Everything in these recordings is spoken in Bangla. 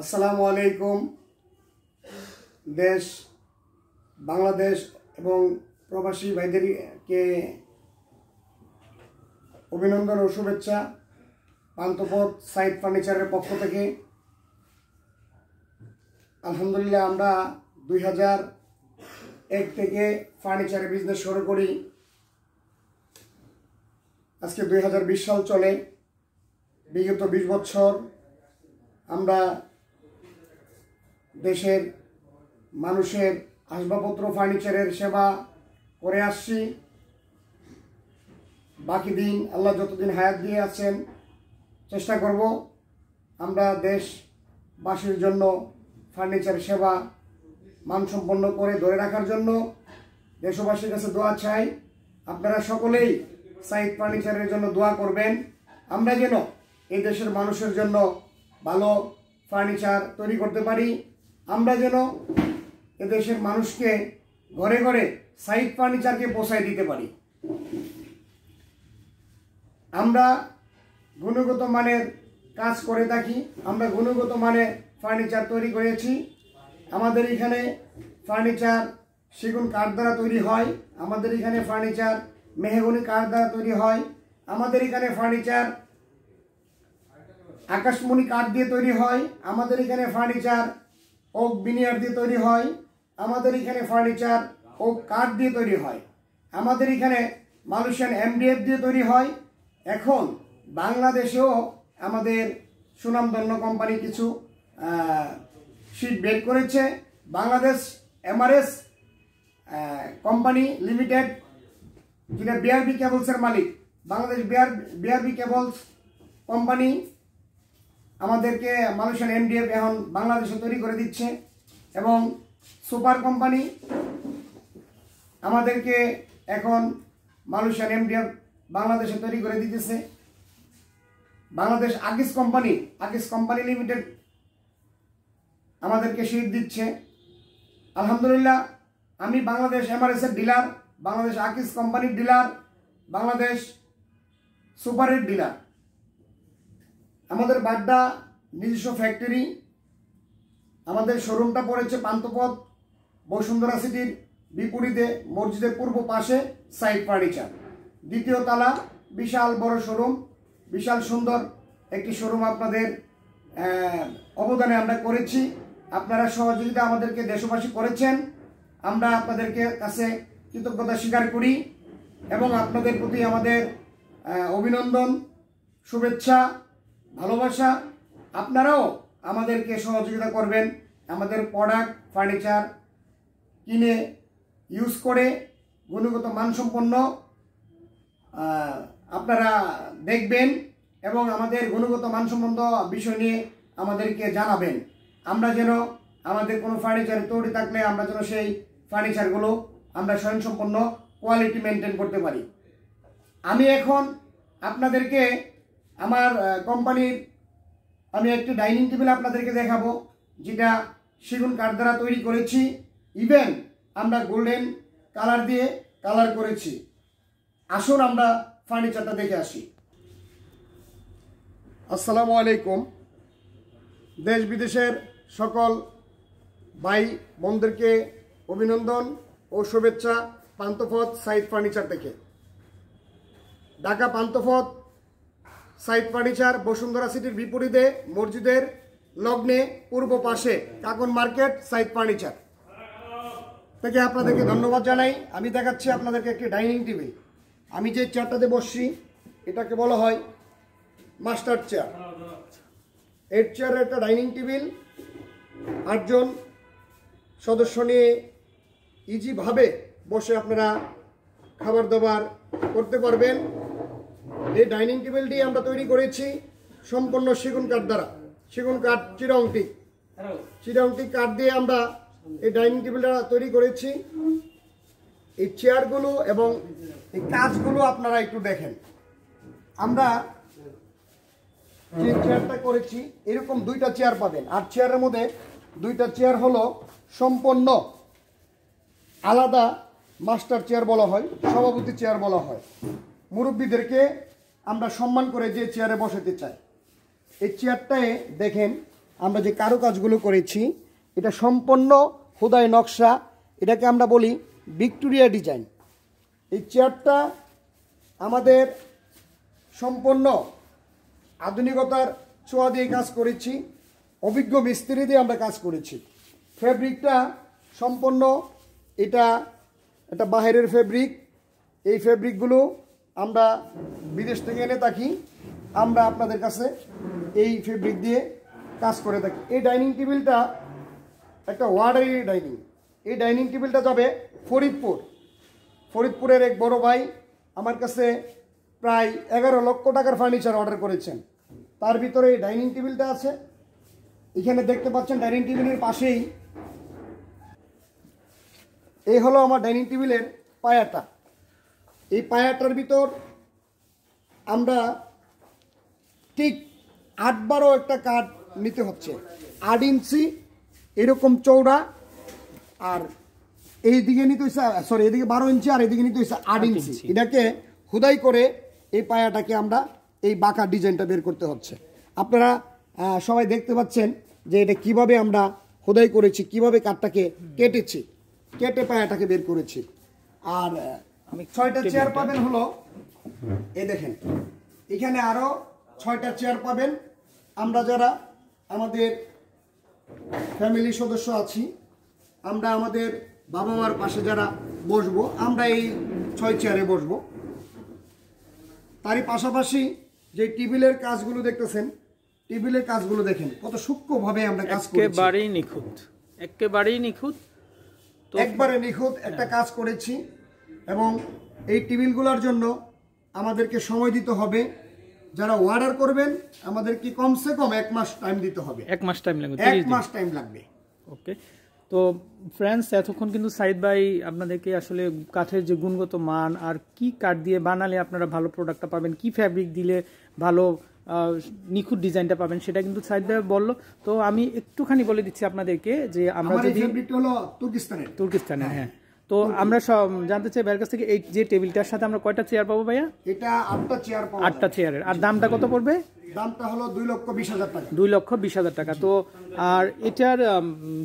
আসসালামু আলাইকুম দেশ বাংলাদেশ এবং প্রবাসী ভাইদেরকে অভিনন্দন ও শুভেচ্ছা পান্তপথ সাইড ফার্নিচারের পক্ষ থেকে আলহামদুলিল্লাহ আমরা দুই হাজার এক থেকে ফার্নিচারের বিজনেস শুরু করি আজকে দুই সাল চলে বিগত বিশ বছর আমরা দেশের মানুষের আসবাবপত্র ফার্নিচারের সেবা করে আসছি বাকি দিন আল্লাহ যতদিন হায়াত দিয়ে আছেন চেষ্টা করব আমরা দেশবাসীর জন্য ফার্নিচার সেবা মানসম্পন্ন করে ধরে রাখার জন্য দেশবাসীর কাছে দোয়া চাই আপনারা সকলেই সাইড ফার্নিচারের জন্য দোয়া করবেন আমরা যেন এই দেশের মানুষের জন্য ভালো ফার্নিচার তৈরি করতে পারি আমরা যেন এদেশের মানুষকে ঘরে ঘরে সাইড ফার্নিচারকে পৌঁছায় দিতে পারি আমরা গুণগত মানের কাজ করে থাকি আমরা গুণগত মানের ফার্নিচার তৈরি করেছি আমাদের এখানে ফার্নিচার সেগুন কাঠ দ্বারা তৈরি হয় আমাদের এখানে ফার্নিচার মেহগুনি কাঠ দ্বারা তৈরি হয় আমাদের এখানে ফার্নিচার আকাশমণি কাঠ দিয়ে তৈরি হয় আমাদের এখানে ফার্নিচার ওক বিনিয়ার দিয়ে তৈরি হয় আমাদের এখানে ফার্নিচার ও কাঠ দিয়ে তৈরি হয় আমাদের এখানে মালয়েশিয়ান এমডিএফ দিয়ে তৈরি হয় এখন বাংলাদেশেও আমাদের সুনামধন্য কোম্পানি কিছু শীত বের করেছে বাংলাদেশ এমআরএস কোম্পানি লিমিটেড যেটা বিআরবি কেবলসের মালিক Bangladesh BR BRB cables company আমাদেরকে মানুষের এমডিএফ এখন বাংলাদেশে তৈরি করে দিচ্ছে এবং সুপার কোম্পানি আমাদেরকে এখন মালয়েশিয়ান এমডিএফ বাংলাদেশে তৈরি করে দিতেছে বাংলাদেশ আগিস কোম্পানি আগিস কোম্পানি লিমিটেড আমাদেরকে শীত দিচ্ছে আলহামদুলিল্লাহ আমি বাংলাদেশ এমআরএসের ডিলার বাংলাদেশ আকিস কোম্পানির ডিলার বাংলাদেশ সুপারের ডিলার আমাদের বাড্ডা নিজস্ব ফ্যাক্টরি আমাদের শোরুমটা পড়েছে পান্তপথ বসুন্ধরা সিটির বিপরীতে মসজিদের পূর্ব পাশে সাইড ফার্নিচার দ্বিতীয় তালা বিশাল বড় শোরুম বিশাল সুন্দর একটি শোরুম আপনাদের অবদানে আমরা করেছি আপনারা সহযোগিতা আমাদেরকে দেশবাসী করেছেন আমরা আপনাদেরকে কাছে কৃতজ্ঞতা স্বীকার করি এবং আপনাদের প্রতি আমাদের অভিনন্দন শুভেচ্ছা ভালোবাসা আপনারাও আমাদেরকে সহযোগিতা করবেন আমাদের প্রোডাক্ট ফার্নিচার কিনে ইউজ করে গুণগত মানসম্পন্ন আপনারা দেখবেন এবং আমাদের গুণগত মানসম্পন্ন বিষয় নিয়ে আমাদেরকে জানাবেন আমরা যেন আমাদের কোনো ফার্নিচার তৈরি থাকলে আমরা যেন সেই ফার্নিচারগুলো আমরা স্বয়ংসম্পন্ন কোয়ালিটি মেনটেন করতে পারি আমি এখন আপনাদেরকে আমার কোম্পানির আমি একটি ডাইনিং টেবিল আপনাদেরকে দেখাবো যেটা সেগুন কাঠ দ্বারা তৈরি করেছি ইভেন আমরা গোল্ডেন কালার দিয়ে কালার করেছি আসুন আমরা ফার্নিচারটা দেখে আসি আসসালামু আলাইকুম দেশ বিদেশের সকল ভাই বোনদেরকে অভিনন্দন ও শুভেচ্ছা পান্তপথ সাইড ফার্নিচার থেকে ঢাকা পান্তপথ সাইড ফার্নিচার বসুন্ধরা সিটির বিপরীতে মসজিদের লগ্নে পূর্ব পাশে কাকন মার্কেট সাইড ফার্নিচার থেকে আপনাদেরকে ধন্যবাদ জানাই আমি দেখাচ্ছি আপনাদেরকে একটি ডাইনিং টেবিল আমি যে চেয়ারটাতে বসছি এটাকে বলা হয় মাস্টার চেয়ার এর চেয়ারে একটা ডাইনিং টেবিল আটজন সদস্য নিয়ে ইজিভাবে বসে আপনারা খাবার দাবার করতে পারবেন এই ডাইনিং টেবিলটি আমরা তৈরি করেছি সম্পূর্ণ সেগুন কাঠ দ্বারা সেগুন কাঠ চিরাংটি চিরাংটি কাঠ দিয়ে আমরা এই ডাইনিং টেবিলটা তৈরি করেছি এই চেয়ারগুলো এবং এই কাজগুলো আপনারা একটু দেখেন আমরা যে চেয়ারটা করেছি এরকম দুইটা চেয়ার পাবেন আর চেয়ারের মধ্যে দুইটা চেয়ার হলো সম্পন্ন আলাদা মাস্টার চেয়ার বলা হয় সভাপতি চেয়ার বলা হয় মুরব্বীদেরকে আমরা সম্মান করে যে চেয়ারে বসাতে চাই এই চেয়ারটায় দেখেন আমরা যে কারো কাজগুলো করেছি এটা সম্পন্ন হুদায় নকশা এটাকে আমরা বলি ভিক্টোরিয়া ডিজাইন এই চেয়ারটা আমাদের সম্পন্ন আধুনিকতার ছোঁয়া দিয়ে কাজ করেছি অভিজ্ঞ মিস্ত্রি দিয়ে আমরা কাজ করেছি ফেব্রিকটা সম্পন্ন এটা একটা বাহিরের ফেব্রিক এই ফেব্রিকগুলো আমরা বিদেশ থেকে এনে থাকি আমরা আপনাদের কাছে এই ফেব্রিক দিয়ে কাজ করে থাকি এই ডাইনিং টেবিলটা একটা ওয়ার্ডারি ডাইনিং এই ডাইনিং টেবিলটা যাবে ফরিদপুর ফরিদপুরের এক বড় ভাই আমার কাছে প্রায় এগারো লক্ষ টাকার ফার্নিচার অর্ডার করেছেন তার ভিতরে এই ডাইনিং টেবিলটা আছে এখানে দেখতে পাচ্ছেন ডাইনিং টেবিলের পাশেই এই হলো আমার ডাইনিং টেবিলের পায়াটা এই পায়াটার ভিতর আমরা ঠিক আট বারো একটা কাঠ নিতে হচ্ছে আট ইঞ্চি এরকম চৌড়া আর এইদিকে নিতে হয়েছে সরি এদিকে বারো ইঞ্চি আর এদিকে নিতে হয়েছে আট ইঞ্চি এটাকে হুদাই করে এই পায়াটাকে আমরা এই বাঁকা ডিজাইনটা বের করতে হচ্ছে আপনারা সবাই দেখতে পাচ্ছেন যে এটা কিভাবে আমরা খোদাই করেছি কিভাবে কাঠটাকে কেটেছি কেটে পায়াটাকে বের করেছি আর ছয়টা চেয়ার পাবেন হলো হ্যাঁ। এ দেখেন এখানে আরও ছয়টা চেয়ার পাবেন আমরা যারা আমাদের ফ্যামিলি সদস্য আছি আমরা আমাদের বাবা মার পাশে যারা বসবো আমরা এই ছয় চেয়ারে বসবো তারই পাশাপাশি যে টেবিলের কাজগুলো দেখতেছেন টেবিলের কাজগুলো দেখেন কত সূক্ষ্মভাবে আমরা কাজ করেছি একেবারেই নিখুঁত একেবারেই নিখুঁত একবারে নিখুঁত একটা কাজ করেছি এবং এই টেবিলগুলোর জন্য আমাদেরকে সময় দিতে হবে যারা অর্ডার করবেন আমাদেরকে কমসে কম এক মাস টাইম দিতে হবে এক মাস টাইম লাগবে এক মাস টাইম লাগবে ওকে তো ফ্রেন্ডস এতক্ষণ কিন্তু সাইদ ভাই আপনাদেরকে আসলে কাঠের যে গুণগত মান আর কি কাঠ দিয়ে বানালে আপনারা ভালো প্রোডাক্টটা পাবেন কি ফ্যাব্রিক দিলে ভালো নিখুঁত ডিজাইনটা পাবেন সেটা কিন্তু সাইদ ভাই বললো তো আমি একটুখানি বলে দিচ্ছি আপনাদেরকে যে আমরা যদি হলো তুর্কিস্তানের তুর্কিস্তানের হ্যাঁ তো আমরা সব জানতে চাই ভাইয়ের কাছ থেকে এই যে টেবিলটার সাথে আমরা কয়টা চেয়ার পাবো ভাইয়া এটা আটটা চেয়ার পাবো আটটা চেয়ারের আর দামটা কত পড়বে দামটা হলো দুই লক্ষ বিশ হাজার টাকা দুই লক্ষ বিশ হাজার টাকা তো আর এটার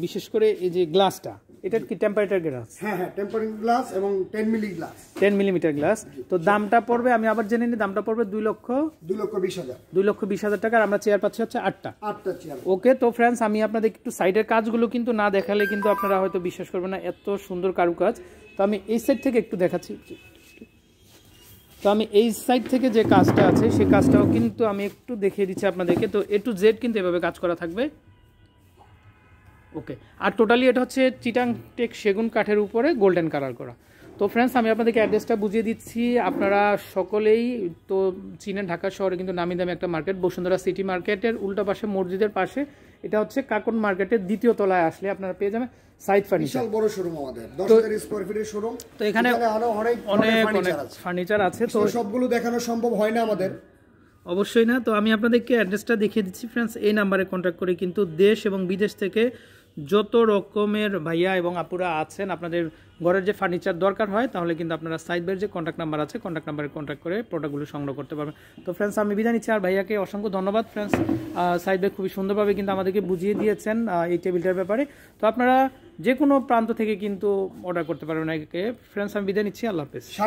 বিশেষ করে এই যে গ্লাসটা এটা কি টেম্পারেচার গ্লাস হ্যাঁ হ্যাঁ টেম্পারিং গ্লাস এবং 10 মিলি গ্লাস 10 মিলিমিটার গ্লাস তো দামটা পড়বে আমি আবার জেনে নিই দামটা পড়বে 2 লক্ষ 2 লক্ষ 20 হাজার 2 লক্ষ 20 হাজার টাকা আমরা চেয়ার পাচ্ছি হচ্ছে 8টা 8টা চেয়ার ওকে তো फ्रेंड्स আমি আপনাদের একটু সাইডের কাজগুলো কিন্তু না দেখালে কিন্তু আপনারা হয়তো বিশ্বাস করবেন না এত সুন্দর কারুকাজ তো আমি এই সাইড থেকে একটু দেখাচ্ছি তো আমি এই সাইড থেকে যে কাজটা আছে সেই কাজটাও কিন্তু আমি একটু দেখিয়ে দিচ্ছি আপনাদেরকে তো এ টু জেড কিন্তু এভাবে কাজ করা থাকবে ওকে আর টোটালি এটা হচ্ছে চিটাং টেক সেগুন কাঠের উপরে গোল্ডেন কালার করা তো ফ্রেন্ডস আমি আপনাদেরকে অ্যাড্রেসটা বুঝিয়ে দিচ্ছি আপনারা সকলেই তো চীনের ঢাকা শহরে কিন্তু নামি দামি একটা মার্কেট বসুন্ধরা সিটি মার্কেটের উল্টা পাশে মসজিদের পাশে এটা হচ্ছে কাকন মার্কেটের দ্বিতীয় তলায় আসলে আপনারা পেয়ে যাবেন সাইড ফার্নিচার বড় শোরুম আমাদের 10000 স্কয়ার ফিটের শোরুম তো এখানে অনেক অনেক ফার্নিচার আছে তো সবগুলো দেখানো সম্ভব হয় না আমাদের অবশ্যই না তো আমি আপনাদেরকে অ্যাড্রেসটা দেখিয়ে দিচ্ছি ফ্রেন্ডস এই নাম্বারে কন্ট্যাক্ট করে কিন্তু দেশ এবং বিদেশ থেকে যত রকমের ভাইয়া এবং আপুরা আছেন আপনাদের ঘরের যে ফার্নিচার দরকার হয় তাহলে কিন্তু আপনারা সাইড বাইয়ের যে কন্ট্যাক্ট নাম্বার আছে কন্ট্যাক্ট নাম্বারে কন্ট্যাক্ট করে প্রোডাক্টগুলো সংগ্রহ করতে পারবেন তো ফ্রেন্ডস আমি বিদায় নিচ্ছি আর ভাইয়াকে অসংখ্য ধন্যবাদ ফ্রেন্ডস সাইড বাইক খুবই সুন্দরভাবে কিন্তু আমাদেরকে বুঝিয়ে দিয়েছেন এই টেবিলটার ব্যাপারে তো আপনারা যে কোনো প্রান্ত থেকে কিন্তু অর্ডার করতে পারবেন একে ফ্রেন্ডস আমি বিদায় নিচ্ছি আল্লাহ হাফেজ